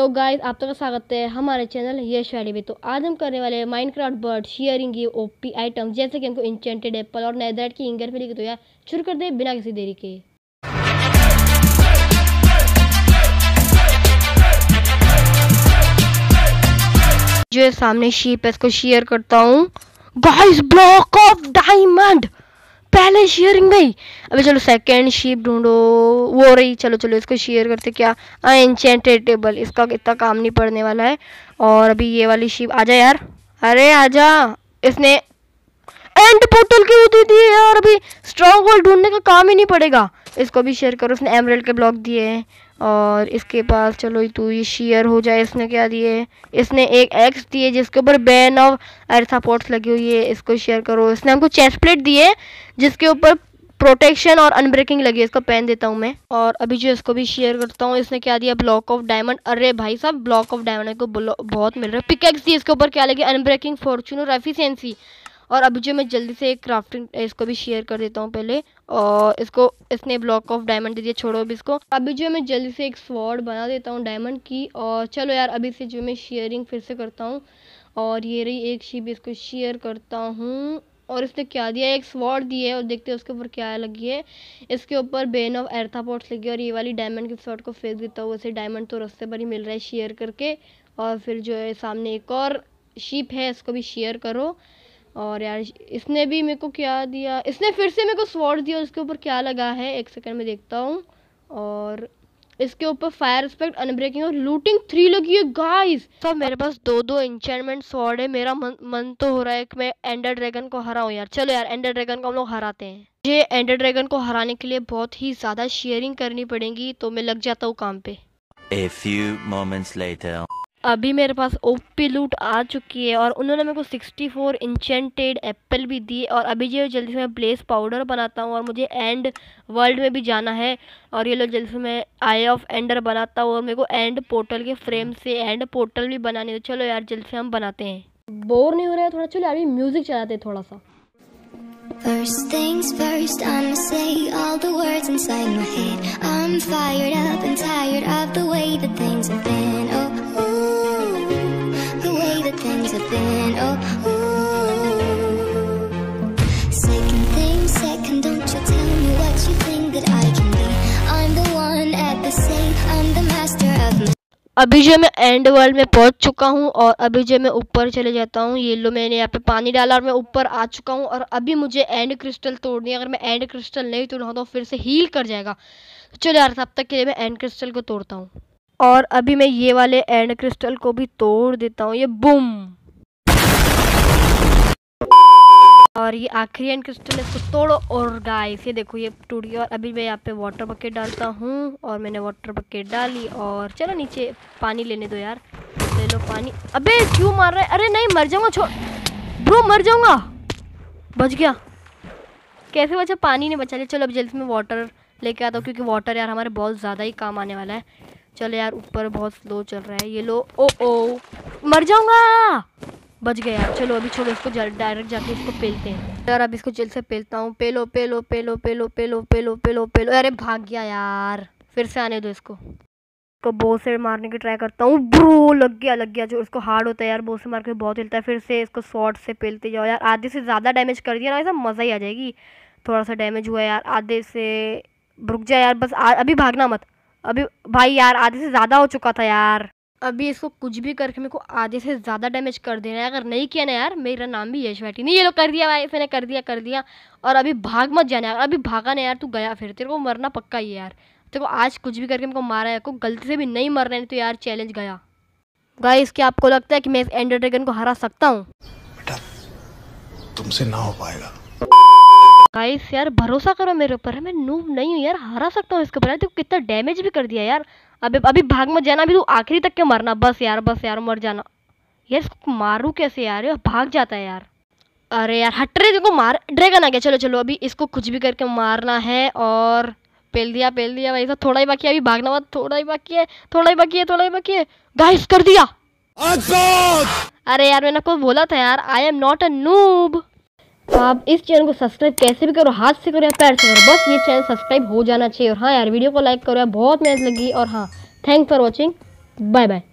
तो गाइस आप सबका तो स्वागत है हमारे चैनल यश वाले में तो आज हम करने वाले हैं क्राफ्ट बर्ड शेयरिंग ये ओपी आइटम जैसे कि हमको इंचेंटेड एप्पल और नैदरेट की इंगर मिली तो यार शुरू कर दे बिना किसी देरी के जो सामने शीप है इसको शेयर करता हूँ गाइस ब्लॉक ऑफ डायमंड पहले शेयरिंग भाई अबे चलो सेकंड शीप ढूंढो वो रही चलो चलो इसको शेयर करते क्या एनचेंटेड टेबल इसका इतना काम नहीं पड़ने वाला है और अभी ये वाली शीप आजा यार अरे आजा इसने एंड पोर्टल की दे दिए यार अभी स्ट्रॉन्ग होल्ड ढूंढने का काम ही नहीं पड़ेगा इसको भी शेयर करो इसने एमरेल के ब्लॉक दिए हैं और इसके पास चलो तू ये शेयर हो जाए इसने क्या दिए इसने एक एक्स दिए जिसके ऊपर बैन ऑफ अर्थ सपोर्ट्स लगी हुई है इसको शेयर करो इसने हमको चेस्ट प्लेट दिए जिसके ऊपर प्रोटेक्शन और अनब्रेकिंग लगी है इसको पहन देता हूँ मैं और अभी जो इसको भी शेयर करता हूँ इसने क्या दिया ब्लॉक ऑफ डायमंड अरे भाई साहब ब्लॉक ऑफ डायमंड को बहुत मिल रहा है पिकेक्स दी इसके ऊपर क्या लगी अनब्रेकिंग फॉर्चून और एफिशियंसी और अभी जो मैं जल्दी से एक क्राफ्टिंग इसको भी शेयर कर देता हूँ पहले और इसको इसने ब्लॉक ऑफ डायमंड दे दिया छोड़ो अभी इसको अभी जो मैं जल्दी से एक स्वॉर्ड बना देता हूँ डायमंड की और चलो यार अभी से जो मैं शेयरिंग फिर से करता हूँ और ये रही एक शीप इसको शेयर करता हूँ और इसने क्या दिया एक स्वॉर्ड दी है और देखते हैं उसके ऊपर क्या लगी है इसके ऊपर बेन ऑफ एर्थापोर्ट्स लगी है और ये वाली डायमंड की स्वॉर्ड को फेंक देता हूँ वैसे डायमंड तो रस्ते पर ही मिल रहा है शेयर करके और फिर जो है सामने एक और शीप है इसको भी शेयर करो और यार इसने भी मेरे को क्या दिया इसने फिर से मेरे को स्वॉर्ड दिया इसके ऊपर क्या लगा है एक सेकंड में देखता हूँ और इसके ऊपर फायर रिस्पेक्ट अनब्रेकिंग और लूटिंग थ्री लगी है गाइस सब तो मेरे पास दो दो इंचमेंट स्वॉर्ड है मेरा मन मन तो हो रहा है कि मैं एंडर ड्रैगन को हराऊं यार चलो यार एंडर ड्रैगन को हम लोग हराते हैं मुझे एंडर ड्रैगन को हराने के लिए बहुत ही ज़्यादा शेयरिंग करनी पड़ेगी तो मैं लग जाता हूँ काम पे ए फ्यू मोमेंट्स लेटर अभी मेरे पास ओपी लूट आ चुकी है और उन्होंने मेरे को 64 फोर इंचेंटेड एप्पल भी दी और अभी जो जल्दी से मैं ब्लेस पाउडर बनाता हूँ और मुझे एंड वर्ल्ड में भी जाना है और ये लोग जल्दी से मैं आई ऑफ एंडर बनाता हूँ और मेरे को एंड पोर्टल के फ्रेम हम्म। से एंड पोर्टल भी बनानी है तो चलो यार जल्दी से हम बनाते हैं बोर नहीं हो रहा है थोड़ा चलो अभी म्यूज़िक चलाते हैं थोड़ा सा First things first, I'ma say all the words inside my head. I'm fired up and tired of the way that things have been. अभी जो मैं एंड वर्ल्ड में पहुंच चुका हूं और अभी जो मैं ऊपर चले जाता हूं ये लो मैंने यहाँ पे पानी डाला और मैं ऊपर आ चुका हूं और अभी मुझे एंड क्रिस्टल तोड़नी है अगर मैं एंड क्रिस्टल नहीं तोड़ा तो फिर से हील कर जाएगा तो चलो यार तब तक के लिए मैं एंड क्रिस्टल को तोड़ता हूँ और अभी मैं ये वाले एंड क्रिस्टल को भी तोड़ देता हूँ ये बुम और ये आखिरी एंड क्रिस्टल है इसको तोड़ो और गाइस ये देखो ये टूट गया और अभी मैं यहाँ पे वाटर बकेट डालता हूँ और मैंने वाटर बकेट डाली और चलो नीचे पानी लेने दो यार ले लो पानी अबे क्यों मार रहे अरे नहीं मर जाऊँगा छोड़ ब्रो मर जाऊँगा बच गया कैसे बचा पानी ने बचा लिया चलो अब जल्दी में वाटर लेके आता हूँ क्योंकि वाटर यार हमारे बहुत ज़्यादा ही काम आने वाला है चलो यार ऊपर बहुत स्लो चल रहा है ये लो ओ ओ मर जाऊँगा बच गया चलो अभी छोड़ो इसको डायरेक्ट जाके इसको पेलते हैं यार अब इसको जल्द से पेलता हूँ पेलो पेलो पेलो पेलो पेलो पेलो पेलो पेलो अरे भाग गया यार फिर से आने दो इसको इसको तो बो से मारने की ट्राई करता हूँ ब्रो लग गया लग गया जो इसको हार्ड होता है यार बो से मार के बहुत हिलता है फिर से इसको शॉर्ट से पेलते जाओ यार आधे से ज़्यादा डैमेज कर दिया ना ऐसा मज़ा ही आ जाएगी थोड़ा सा डैमेज हुआ यार आधे से रुक जाए यार बस अभी भागना मत अभी भाई यार आधे से ज़्यादा हो चुका था यार अभी इसको कुछ भी करके मेरे को आधे से ज़्यादा डैमेज कर देना है अगर नहीं किया ना यार मेरा नाम भी यश बैठी नहीं ये लोग कर दिया भाई मैंने कर दिया कर दिया और अभी भाग मत जाना यार अभी भागा ना यार तू गया फिर तेरे को मरना पक्का ही है यार तेरे को आज कुछ भी करके मेरे को मारा है को गलती से भी नहीं मर रहे तो यार चैलेंज गया गाइस इसके आपको लगता है कि मैं इस एंडर ड्रैगन को हरा सकता हूँ तुमसे ना हो पाएगा गाइस यार भरोसा करो मेरे ऊपर मैं नूब नहीं हूँ यार हरा सकता हूँ इसके ऊपर तो कितना डैमेज भी कर दिया यार अभी अभी भाग मत जाना अभी तू आखिरी तक के मरना बस यार बस यार मर जाना यार इसको मारूँ कैसे यार भाग जाता है यार अरे यार हट रहे देखो मार ड्रैगन आ गया चलो चलो अभी इसको कुछ भी करके मारना है और पेल दिया पेल दिया भाई साहब थोड़ा ही बाकी है अभी भागना मत थोड़ा ही बाकी है थोड़ा ही बाकी है थोड़ा ही बाकी है गाइस कर दिया अरे यार मैंने आपको बोला था यार I am not a noob आप इस चैनल को सब्सक्राइब कैसे भी करो हाथ से करो या पैर से करो बस ये चैनल सब्सक्राइब हो जाना चाहिए और हाँ यार वीडियो को लाइक करो यार बहुत मेहनत लगी और हाँ thank for watching bye bye